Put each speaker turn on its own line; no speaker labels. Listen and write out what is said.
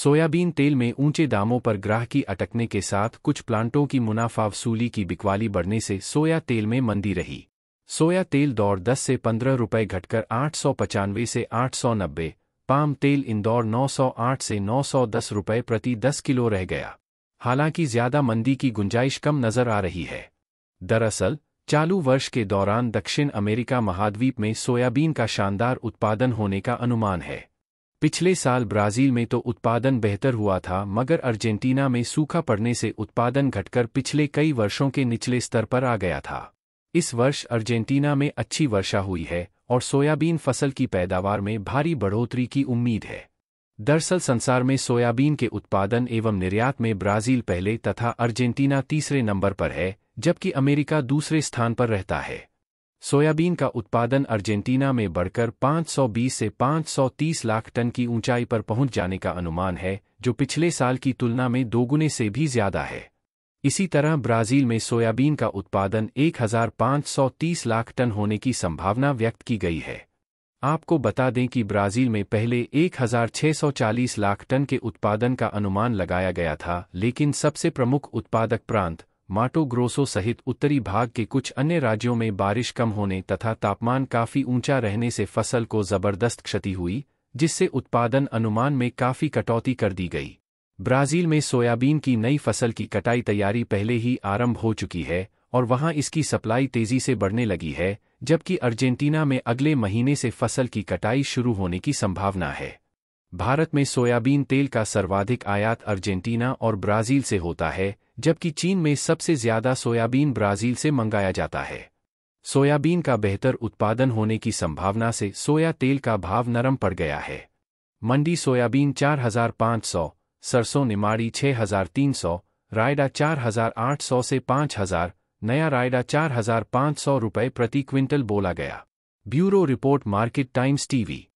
soybean तेल में ऊंचे दामों पर ग्राह की अटकने के साथ कुछ प्लांटों की मुनाफा वसूली की बिकवाली बढ़ने से सोया तेल में मंदी रही सोया तेल दौर 10 से 15 रुपए घटकर आठ सौ पचानवे से आठ सौ नब्बे पाम तेल इंदौर 908 से 910 रुपए प्रति 10 किलो रह गया हालांकि ज्यादा मंदी की गुंजाइश कम नजर आ रही है दरअसल चालू वर्ष के दौरान दक्षिण अमेरिका महाद्वीप में सोयाबीन का शानदार उत्पादन होने का अनुमान है पिछले साल ब्राजील में तो उत्पादन बेहतर हुआ था मगर अर्जेंटीना में सूखा पड़ने से उत्पादन घटकर पिछले कई वर्षों के निचले स्तर पर आ गया था इस वर्ष अर्जेंटीना में अच्छी वर्षा हुई है और सोयाबीन फसल की पैदावार में भारी बढ़ोतरी की उम्मीद है दरअसल संसार में सोयाबीन के उत्पादन एवं निर्यात में ब्राजील पहले तथा अर्जेंटीना तीसरे नंबर पर है जबकि अमेरिका दूसरे स्थान पर रहता है सोयाबीन का उत्पादन अर्जेंटीना में बढ़कर 520 से 530 लाख टन की ऊंचाई पर पहुंच जाने का अनुमान है जो पिछले साल की तुलना में दोगुने से भी ज्यादा है इसी तरह ब्राजील में सोयाबीन का उत्पादन 1530 लाख टन होने की संभावना व्यक्त की गई है आपको बता दें कि ब्राजील में पहले 1640 लाख टन के उत्पादन का अनुमान लगाया गया था लेकिन सबसे प्रमुख उत्पादक प्रांत माटो ग्रोसो सहित उत्तरी भाग के कुछ अन्य राज्यों में बारिश कम होने तथा तापमान काफी ऊंचा रहने से फसल को जबरदस्त क्षति हुई जिससे उत्पादन अनुमान में काफी कटौती कर दी गई ब्राजील में सोयाबीन की नई फसल की कटाई तैयारी पहले ही आरंभ हो चुकी है और वहां इसकी सप्लाई तेजी से बढ़ने लगी है जबकि अर्जेंटीना में अगले महीने से फसल की कटाई शुरू होने की संभावना है भारत में सोयाबीन तेल का सर्वाधिक आयात अर्जेंटीना और ब्राजील से होता है जबकि चीन में सबसे ज्यादा सोयाबीन ब्राजील से मंगाया जाता है सोयाबीन का बेहतर उत्पादन होने की संभावना से सोया तेल का भाव नरम पड़ गया है मंडी सोयाबीन 4,500, सरसों निमाड़ी 6,300, रायडा 4,800 से 5,000, नया रायडा 4,500 रुपये प्रति क्विंटल बोला गया bureau report Market Times TV